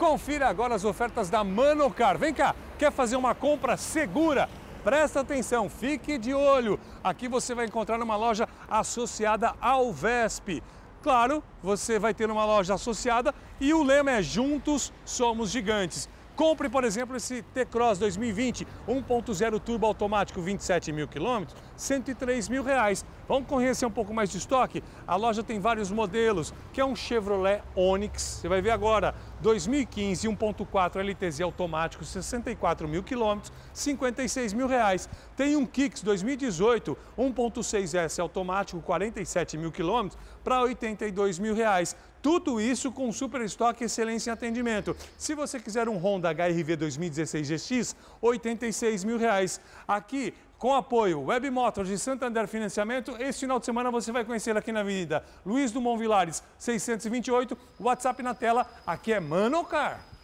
Confira agora as ofertas da Manocar. Vem cá, quer fazer uma compra segura? Presta atenção, fique de olho. Aqui você vai encontrar uma loja associada ao VESP. Claro, você vai ter uma loja associada e o lema é Juntos Somos Gigantes. Compre, por exemplo, esse T-Cross 2020, 1.0 turbo automático, 27 mil quilômetros, 103 mil reais. Vamos conhecer assim um pouco mais de estoque? A loja tem vários modelos, que é um Chevrolet Onix, você vai ver agora, 2015 1.4 LTZ automático, 64 mil quilômetros, 56 mil reais. Tem um Kicks 2018 1.6S automático, 47 mil quilômetros, para 82 mil reais. Tudo isso com super estoque excelência em atendimento. Se você quiser um Honda HRV 2016 GX, R$ 86 mil. Reais. Aqui, com apoio Web Motors de Santander Financiamento. Esse final de semana você vai conhecer aqui na Avenida Luiz Dumont Vilares, 628. WhatsApp na tela. Aqui é Manocar.